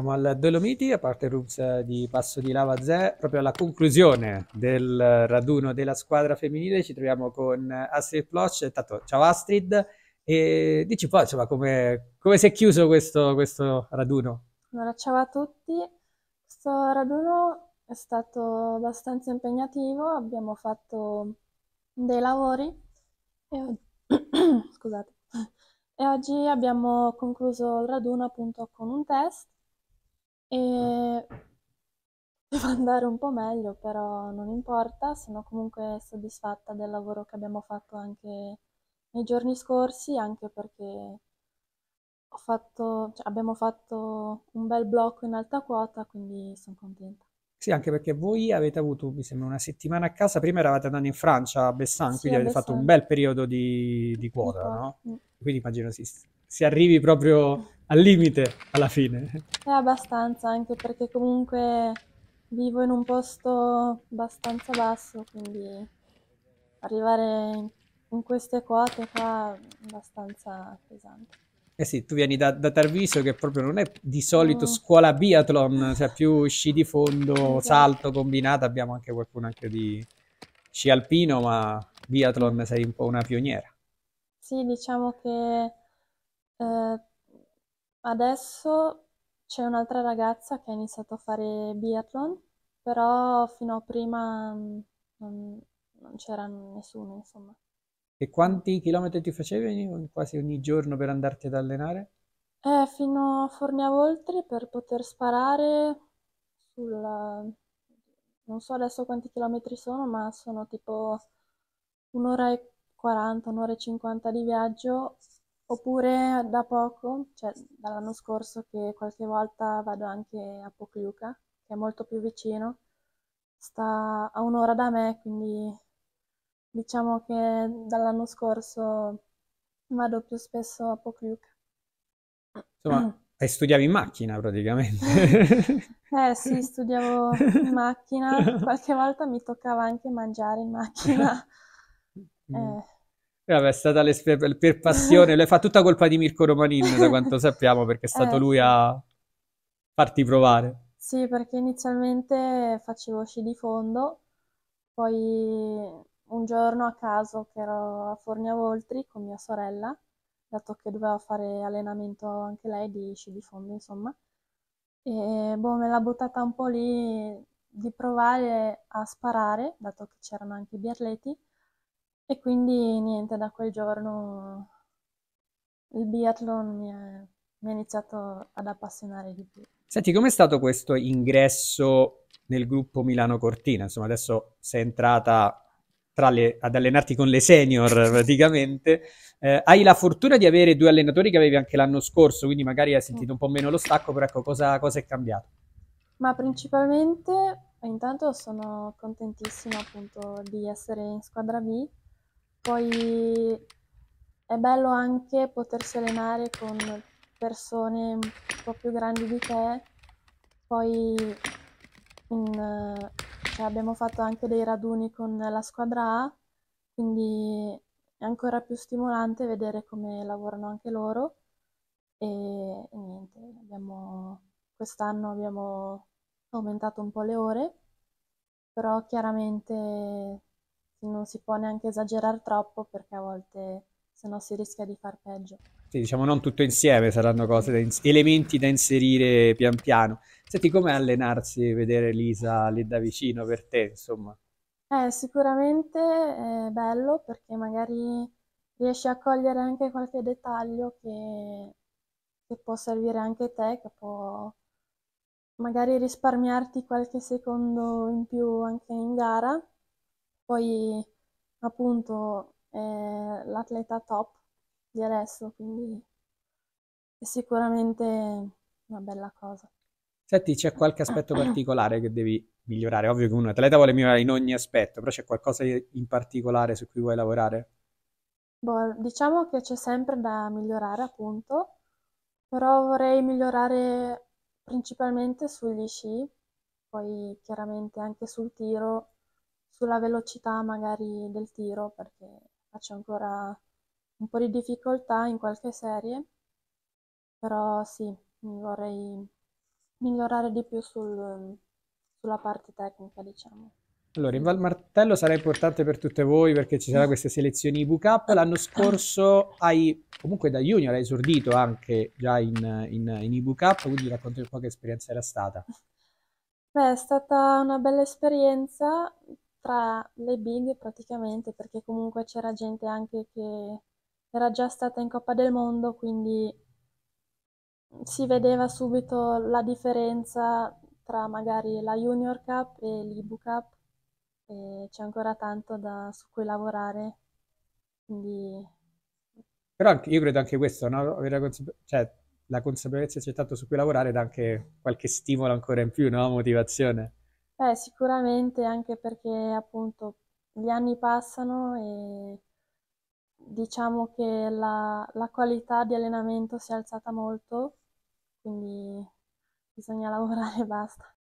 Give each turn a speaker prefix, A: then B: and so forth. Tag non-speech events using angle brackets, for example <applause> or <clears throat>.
A: Siamo al Dolomiti, a parte Rooms eh, di Passo di Lava Zè, proprio alla conclusione del raduno della squadra femminile ci troviamo con eh, Astrid Ploch. Tanto, ciao Astrid, e dici poi insomma come, come si è chiuso questo, questo raduno?
B: Allora, ciao a tutti, questo raduno è stato abbastanza impegnativo, abbiamo fatto dei lavori e, <coughs> Scusate. e oggi abbiamo concluso il raduno appunto con un test e mm. <laughs> devo andare un po' meglio, però non importa, sono comunque soddisfatta del lavoro che abbiamo fatto anche nei giorni scorsi, anche perché fatto, cioè, abbiamo fatto un bel blocco in alta quota, quindi sono contenta.
A: Sì, anche perché voi avete avuto, mi sembra, una settimana a casa, prima eravate andati in Francia a Bessan, sì, quindi avete Bessan. fatto un bel periodo di, di quota, no? Mm. Quindi immagino si, si arrivi proprio mm al limite alla fine.
B: È eh, abbastanza, anche perché comunque vivo in un posto abbastanza basso, quindi arrivare in queste quote qua è abbastanza pesante.
A: Eh sì, tu vieni da, da Tarviso che proprio non è di solito mm. scuola biathlon, cioè più sci di fondo, okay. salto combinato, abbiamo anche qualcuno anche di sci alpino, ma biathlon sei un po' una pioniera.
B: Sì, diciamo che eh, Adesso c'è un'altra ragazza che ha iniziato a fare biathlon, però fino a prima mm, non, non c'era nessuno, insomma.
A: E quanti chilometri ti facevi quasi ogni giorno per andarti ad allenare?
B: Eh, fino a Forniavoltri per poter sparare sulla... non so adesso quanti chilometri sono, ma sono tipo un'ora e 40, un'ora e 50 di viaggio Oppure da poco, cioè dall'anno scorso, che qualche volta vado anche a Pocliuca, che è molto più vicino, sta a un'ora da me, quindi diciamo che dall'anno scorso vado più spesso a Pocliuca.
A: Insomma, hai <clears throat> studiato in macchina praticamente.
B: <laughs> eh sì, studiavo in macchina, <laughs> qualche volta mi toccava anche mangiare in macchina. Mm. Eh.
A: Eh, vabbè, è stata per passione, lei <laughs> fa tutta colpa di Mirko Romanin, da <laughs> quanto sappiamo, perché è stato eh, lui a farti provare.
B: Sì, perché inizialmente facevo sci di fondo, poi un giorno a caso che ero a Fornia Voltri con mia sorella, dato che doveva fare allenamento anche lei di sci di fondo, insomma, e boh, me l'ha buttata un po' lì di provare a sparare, dato che c'erano anche i biatleti, e quindi niente, da quel giorno il biathlon mi, è, mi ha iniziato ad appassionare di più.
A: Senti, com'è stato questo ingresso nel gruppo Milano Cortina? Insomma, adesso sei entrata le, ad allenarti con le senior <laughs> praticamente. Eh, hai la fortuna di avere due allenatori che avevi anche l'anno scorso, quindi magari hai sentito un po' meno lo stacco, però ecco, cosa, cosa è cambiato?
B: Ma principalmente, intanto sono contentissima appunto di essere in squadra B poi è bello anche potersi allenare con persone un po' più grandi di te, poi in, cioè abbiamo fatto anche dei raduni con la squadra A, quindi è ancora più stimolante vedere come lavorano anche loro e, e niente, abbiamo, quest'anno abbiamo aumentato un po' le ore, però chiaramente non si può neanche esagerare troppo perché a volte se no si rischia di far peggio.
A: Sì, diciamo non tutto insieme, saranno cose da ins- elementi da inserire pian piano. Senti, com'è allenarsi e vedere Lisa lì da vicino per te, insomma?
B: Eh, sicuramente è bello perché magari riesci a cogliere anche qualche dettaglio che, che può servire anche a te, che può magari risparmiarti qualche secondo in più anche in gara poi appunto è l'atleta top di adesso, quindi è sicuramente una bella cosa.
A: Senti, c'è qualche aspetto particolare che devi migliorare? Ovvio che un atleta vuole migliorare in ogni aspetto, però c'è qualcosa in particolare su cui vuoi lavorare?
B: Boh, diciamo che c'è sempre da migliorare, appunto, però vorrei migliorare principalmente sugli sci, poi chiaramente anche sul tiro sulla velocità magari del tiro perché faccio ancora un po' di difficoltà in qualche serie, però sì, vorrei migliorare di più sul, sulla parte tecnica, diciamo.
A: Allora, in Val Martello sarà importante per tutte voi perché ci sarà queste selezioni up. L'anno <laughs> scorso hai, comunque da junior, hai esordito anche già in, in, in IVK, quindi racconti un po' che esperienza era stata.
B: Beh, è stata una bella esperienza tra le big praticamente, perché comunque c'era gente anche che era già stata in Coppa del Mondo, quindi si vedeva subito la differenza tra magari la Junior Cup e l'Ibu Cup e c'è ancora tanto da, su cui lavorare. Quindi...
A: Però anche, io credo anche questo, no? Avere consape- cioè, la consapevolezza che c'è tanto su cui lavorare dà anche qualche stimolo ancora in più, no? motivazione.
B: Beh, sicuramente anche perché appunto gli anni passano e diciamo che la, la qualità di allenamento si è alzata molto, quindi bisogna <laughs> lavorare e basta.